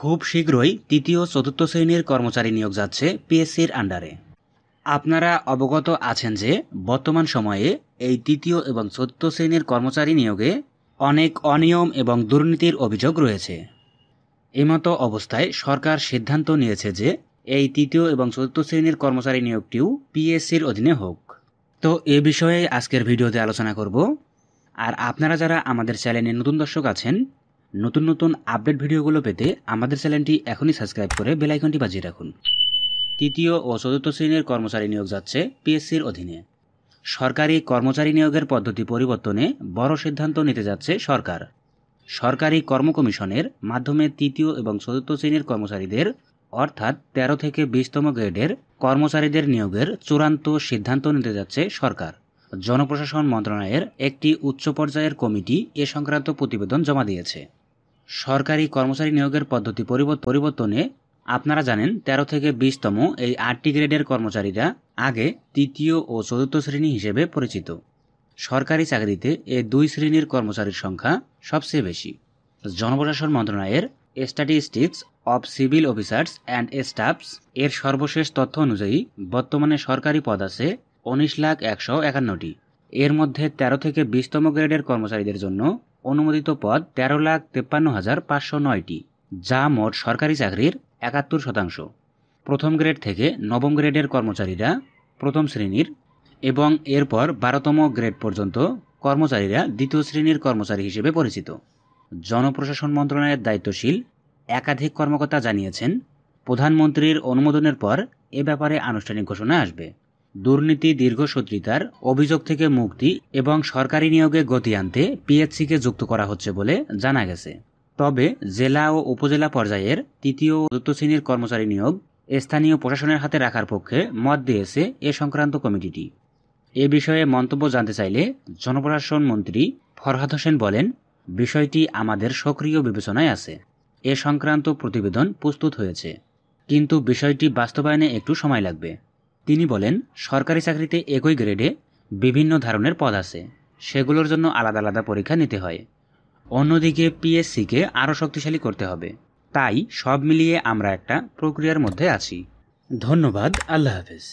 খুব শীঘ্রই তৃতীয় চতুর্থ শ্রেণীর কর্মচারী নিয়োগ যাচ্ছে পিএসসির আন্ডারে আপনারা অবগত আছেন যে বর্তমান সময়ে এই তৃতীয় এবং চতুর্থ শ্রেণীর কর্মচারী নিয়োগে অনেক অনিয়ম এবং দুর্নীতির অভিযোগ রয়েছে এমতো অবস্থায় সরকার সিদ্ধান্ত নিয়েছে যে এই তৃতীয় এবং চতুর্থ শ্রেণীর কর্মচারী নিয়োগটিও পিএসসির অধীনে হোক তো এ বিষয়ে আজকের ভিডিওতে আলোচনা করব আর আপনারা যারা আমাদের চ্যানেলে নতুন দর্শক আছেন নতুন নতুন আপডেট ভিডিওগুলো পেতে আমাদের চ্যানেলটি এখনই সাবস্ক্রাইব করে বেলাইকনটি বাজিয়ে রাখুন তৃতীয় ও চতুর্থ শ্রেণীর কর্মচারী নিয়োগ যাচ্ছে পিএসসির অধীনে সরকারি কর্মচারী নিয়োগের পদ্ধতি পরিবর্তনে বড় সিদ্ধান্ত নিতে যাচ্ছে সরকার সরকারি কর্মকমিশনের মাধ্যমে তৃতীয় এবং চতুর্থ শ্রেণীর কর্মচারীদের অর্থাৎ ১৩ থেকে বিশতম গ্রেডের কর্মচারীদের নিয়োগের চূড়ান্ত সিদ্ধান্ত নিতে যাচ্ছে সরকার জনপ্রশাসন মন্ত্রণালয়ের একটি উচ্চ পর্যায়ের কমিটি এ সংক্রান্ত প্রতিবেদন জমা দিয়েছে সরকারি কর্মচারী নিয়োগের পদ্ধতি পরিবর্তনে আপনারা জানেন তেরো থেকে বিশতম এই আটটি গ্রেডের কর্মচারীরা আগে তৃতীয় ও চতুর্থ শ্রেণী হিসেবে পরিচিত সরকারি চাকরিতে এ দুই শ্রেণীর কর্মচারীর সংখ্যা সবচেয়ে বেশি জনপ্রশাসন মন্ত্রণালয়ের statistics of civil officers and staffs এর সর্বশেষ তথ্য অনুযায়ী বর্তমানে সরকারি পদ আছে উনিশ লাখ একশো একান্নটি এর মধ্যে ১৩ থেকে বিশতম গ্রেডের কর্মচারীদের জন্য অনুমোদিত পদ তেরো লাখ তেপ্পান্ন হাজার পাঁচশো নয়টি যা মোট সরকারি চাকরির একাত্তর শতাংশ প্রথম গ্রেড থেকে নবম গ্রেডের কর্মচারীরা প্রথম শ্রেণীর এবং এরপর বারোতম গ্রেড পর্যন্ত কর্মচারীরা দ্বিতীয় শ্রেণীর কর্মচারী হিসেবে পরিচিত জনপ্রশাসন মন্ত্রণালয়ের দায়িত্বশীল একাধিক কর্মকর্তা জানিয়েছেন প্রধানমন্ত্রীর অনুমোদনের পর এ ব্যাপারে আনুষ্ঠানিক ঘোষণা আসবে দুর্নীতি দীর্ঘসূত্রিতার অভিযোগ থেকে মুক্তি এবং সরকারি নিয়োগে গতি আনতে পিএচসিকে যুক্ত করা হচ্ছে বলে জানা গেছে তবে জেলা ও উপজেলা পর্যায়ের তৃতীয় চতুর্থ শ্রেণীর কর্মচারী নিয়োগ স্থানীয় প্রশাসনের হাতে রাখার পক্ষে মত দিয়েছে এ সংক্রান্ত কমিটিটি এ বিষয়ে মন্তব্য জানতে চাইলে জনপ্রশাসন মন্ত্রী ফরহাদ হোসেন বলেন বিষয়টি আমাদের সক্রিয় বিবেচনায় আছে এ সংক্রান্ত প্রতিবেদন প্রস্তুত হয়েছে কিন্তু বিষয়টি বাস্তবায়নে একটু সময় লাগবে তিনি বলেন সরকারি চাকরিতে একই গ্রেডে বিভিন্ন ধরনের পদ আছে সেগুলোর জন্য আলাদা আলাদা পরীক্ষা নিতে হয় অন্যদিকে পিএসসিকে আরও শক্তিশালী করতে হবে তাই সব মিলিয়ে আমরা একটা প্রক্রিয়ার মধ্যে আছি ধন্যবাদ আল্লাহ হাফেজ